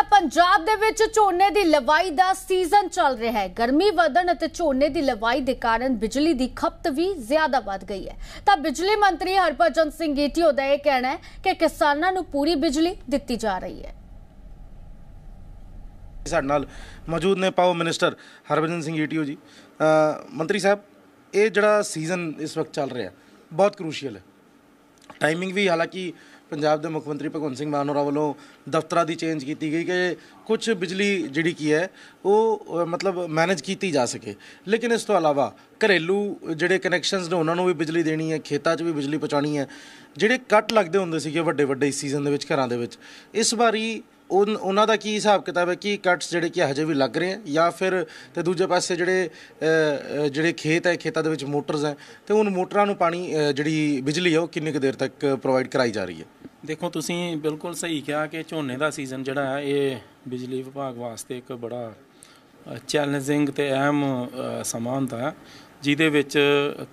ਤਾਂ ਪੰਜਾਬ ਦੇ ਵਿੱਚ ਝੋਨੇ ਦੀ ਲਵਾਈ ਦਾ ਸੀਜ਼ਨ ਚੱਲ ਰਿਹਾ ਹੈ ਗਰਮੀ ਵਧਣ ਅਤੇ ਝੋਨੇ ਦੀ ਲਵਾਈ ਦੇ ਕਾਰਨ ਬਿਜਲੀ ਦੀ ਖਪਤ ਵੀ ਜ਼ਿਆਦਾ ਵੱਧ ਗਈ ਹੈ ਤਾਂ ਬਿਜਲੀ ਮੰਤਰੀ ਹਰਪਜਨ ਸਿੰਘ ਈਟੀਓ ਦਾ ਇਹ ਕਹਿਣਾ ਹੈ ਕਿ ਕਿਸਾਨਾਂ ਨੂੰ ਪੂਰੀ ਬਿਜਲੀ ਦਿੱਤੀ ਜਾ ਰਹੀ ਹੈ ਸਾਡੇ ਨਾਲ ਮੌਜੂਦ ਨੇ power minister Harbhajan Singh ETO ji ਮੰਤਰੀ ਸਾਹਿਬ ਇਹ ਜਿਹੜਾ ਸੀਜ਼ਨ ਇਸ ਵਕਤ ਚੱਲ ਰਿਹਾ ਬਹੁਤ ਕਰੂਸ਼ੀਅਲ ਹੈ ਟਾਈਮਿੰਗ ਵੀ ਹਾਲਾਂਕਿ ਪੰਜਾਬ ਦੇ ਮੁੱਖ ਮੰਤਰੀ ਭਗਵੰਤ ਸਿੰਘ ਮਾਨ ਹੋਰਾਂ ਵੱਲੋਂ ਦਫ਼ਤਰਾਂ ਦੀ ਚੇਂਜ ਕੀਤੀ ਗਈ ਕਿ ਕੁਝ ਬਿਜਲੀ ਜਿਹੜੀ ਕੀ ਹੈ ਉਹ ਮਤਲਬ ਮੈਨੇਜ ਕੀਤੀ ਜਾ ਸਕੇ ਲੇਕਿਨ ਇਸ ਤੋਂ ਇਲਾਵਾ ਘਰੇਲੂ ਜਿਹੜੇ ਕਨੈਕਸ਼ਨਸ ਨੇ ਉਹਨਾਂ ਨੂੰ ਵੀ ਬਿਜਲੀ ਦੇਣੀ ਹੈ ਖੇਤਾਂ 'ਚ ਵੀ ਬਿਜਲੀ ਪਹੁੰਚਾਣੀ ਹੈ ਜਿਹੜੇ ਕੱਟ ਲੱਗਦੇ ਹੁੰਦੇ ਸੀਗੇ ਵੱਡੇ ਵੱਡੇ ਸੀਜ਼ਨ ਦੇ ਵਿੱਚ ਘਰਾਂ ਦੇ ਵਿੱਚ ਇਸ ਵਾਰੀ ਉਹਨਾਂ ਦਾ ਕੀ ਹਿਸਾਬ ਕਿਤਾਬ ਹੈ ਕਿ ਕੱਟਸ ਜਿਹੜੇ ਕਿ ਹਜੇ ਵੀ ਲੱਗ ਰਹੇ ਆ ਜਾਂ ਫਿਰ ਤੇ ਦੂਜੇ ਪਾਸੇ ਜਿਹੜੇ ਜਿਹੜੇ ਖੇਤ ਹੈ ਖੇਤਾਂ ਦੇ ਵਿੱਚ ਮੋਟਰਸ ਹੈ ਤੇ ਉਹਨਾਂ ਮੋਟਰਾਂ ਨੂੰ ਪਾਣੀ ਜਿਹੜੀ ਬਿਜਲੀ ਹੈ ਉਹ ਕਿੰਨੇ ਕੁ ਦੇਰ ਤੱਕ ਪ੍ਰੋਵਾਈਡ ਕਰਾਈ ਜਾ ਰਹੀ ਹੈ ਦੇਖੋ ਤੁਸੀਂ ਬਿਲਕੁਲ ਸਹੀ ਕਿਹਾ ਕਿ ਝੋਨੇ ਦਾ ਸੀਜ਼ਨ ਜਿਹੜਾ ਹੈ ਇਹ ਬਿਜਲੀ ਵਿਭਾਗ ਵਾਸਤੇ ਇੱਕ ਬੜਾ ਚੈਲੰਜਿੰਗ ਤੇ ਅਹਿਮ ਸਮਾਂ ਹੁੰਦਾ ਜਿਹਦੇ ਵਿੱਚ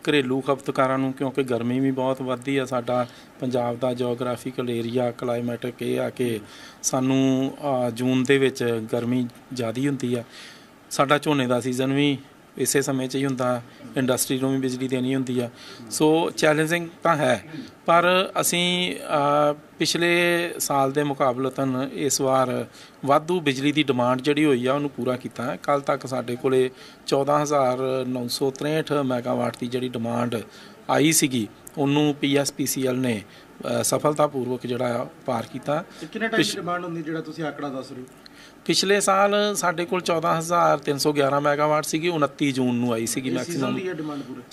ਘਰੇਲੂ ਖਪਤਕਾਰਾਂ ਨੂੰ ਕਿਉਂਕਿ ਗਰਮੀ ਵੀ ਬਹੁਤ ਵੱਧਦੀ ਆ ਸਾਡਾ ਪੰਜਾਬ ਦਾ ਜੀਓਗ੍ਰਾਫੀਕਲ ਏਰੀਆ ਕਲਾਈਮੈਟਿਕ ਇਹ ਆ ਕਿ ਸਾਨੂੰ ਜੂਨ ਦੇ ਵਿੱਚ ਗਰਮੀ ਜ਼ਿਆਦੀ ਹੁੰਦੀ ਆ ਸਾਡਾ ਝੋਨੇ ਦਾ ਸੀਜ਼ਨ ਵੀ ਇਸੇ ਸਮੇਂ 'ਚ ਹੀ ਹੁੰਦਾ ਇੰਡਸਟਰੀ ਨੂੰ ਵੀ ਬਿਜਲੀ ਦੇਣੀ ਹੁੰਦੀ ਆ ਸੋ ਚੈਲੰਜਿੰਗ ਤਾਂ ਹੈ ਪਰ ਅਸੀਂ ਪਿਛਲੇ ਸਾਲ ਦੇ ਮੁਕਾਬਲਤਨ ਇਸ ਵਾਰ ਵਾਧੂ ਬਿਜਲੀ ਦੀ ਡਿਮਾਂਡ ਜਿਹੜੀ ਹੋਈ ਆ ਉਹਨੂੰ ਪੂਰਾ ਕੀਤਾ ਹੈ ਕੱਲ ਤੱਕ ਸਾਡੇ ਕੋਲੇ 14963 ਮੈਗਾਵਾਟ ਦੀ ਜਿਹੜੀ ਡਿਮਾਂਡ ਆਈ ਸੀਗੀ ਉਹਨੂੰ ਪੀਐਸਪੀਸੀਐਲ ਨੇ ਸਫਲਤਾਪੂਰਵਕ ਜਿਹੜਾ ਪਾਰ ਕੀਤਾ ਕਿੰਨੇ ਟਾਈਮ ਦੀ ਡਿਮਾਂਡ ਹੁੰਦੀ ਜਿਹੜਾ ਤੁਸੀਂ ਆਕੜਾ ਦੱਸ ਰਹੇ ਹੋ ਪਿਛਲੇ ਸਾਲ ਸਾਡੇ ਕੋਲ 14311 ਮੈਗਾਵਾਟ ਸੀਗੀ 29 ਜੂਨ ਨੂੰ ਆਈ ਸੀਗੀ ਮੈਕਸਿਮਮ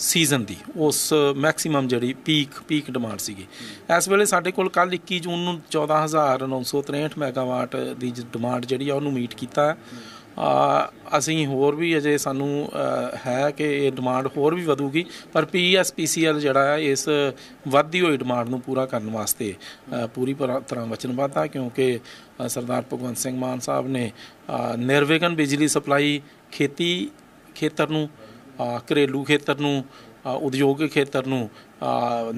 ਸੀਜ਼ਨ ਦੀ ਉਸ ਮੈਕਸਿਮਮ ਜਿਹੜੀ ਪੀਕ ਪੀਕ ਡਿਮਾਂਡ ਸੀਗੀ ਇਸ ਵੇਲੇ ਸਾਡੇ ਕੋਲ ਕੱਲ 21 ਜੂਨ ਨੂੰ 14963 ਮੈਗਾਵਾਟ ਦੀ ਡਿਮਾਂਡ ਜਿਹੜੀ ਆ ਉਹਨੂੰ ਮੀਟ ਕੀਤਾ ਅਸੀਂ ਹੋਰ ਵੀ ਅਜੇ ਸਾਨੂੰ ਹੈ ਕਿ ਇਹ ਡਿਮਾਂਡ ਹੋਰ ਵੀ ਵਧੂਗੀ ਪਰ ਪੀਐਸਪੀਸੀਐਲ e ਜਿਹੜਾ ਹੈ ਇਸ ਵਧਦੀ ਹੋਈ ਡਿਮਾਂਡ ਨੂੰ ਪੂਰਾ ਕਰਨ ਵਾਸਤੇ ਪੂਰੀ ਤਰ੍ਹਾਂ ਵਚਨਬੱਧ ਹੈ ਕਿਉਂਕਿ ਸਰਦਾਰ ਭਗਵੰਤ ਸਿੰਘ ਮਾਨ ਸਾਹਿਬ ਨੇ ਨਿਰਵਿਘਨ ਬਿਜਲੀ ਸਪਲਾਈ ਖੇਤੀ ਖੇਤਰ ਨੂੰ ਘਰੇਲੂ ਖੇਤਰ ਨੂੰ ਉਦਯੋਗਿਕ ਖੇਤਰ ਨੂੰ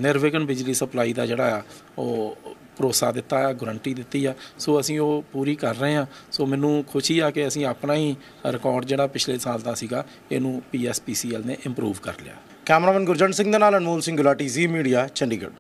ਨਿਰਵਿਘਨ ਬਿਜਲੀ ਸਪਲਾਈ ਦਾ ਜਿਹੜਾ ਆ ਉਹ ਭਰੋਸਾ ਦਿੱਤਾ ਆ ਗਰੰਟੀ ਦਿੱਤੀ ਆ ਸੋ ਅਸੀਂ ਉਹ ਪੂਰੀ ਕਰ ਰਹੇ ਆ ਸੋ ਮੈਨੂੰ ਖੁਸ਼ੀ ਆ ਕਿ ਅਸੀਂ ਆਪਣਾ ਹੀ ਰਿਕਾਰਡ ਜਿਹੜਾ ਪਿਛਲੇ ਸਾਲ ਦਾ ਸੀਗਾ ਇਹਨੂੰ ਪੀਐਸਪੀਸੀਐਲ ਨੇ ਇੰਪਰੂਵ ਕਰ ਲਿਆ ਕੈਮਰਾਮੈਨ ਗੁਰਜੰਟ ਸਿੰਘ ਦੇ ਨਾਲ ਅਨਮੋਲ ਸਿੰਘ ਗੁਲਾਟੀ ਜ਼ੀ ਮੀਡੀਆ ਚੰਡੀਗੜ੍ਹ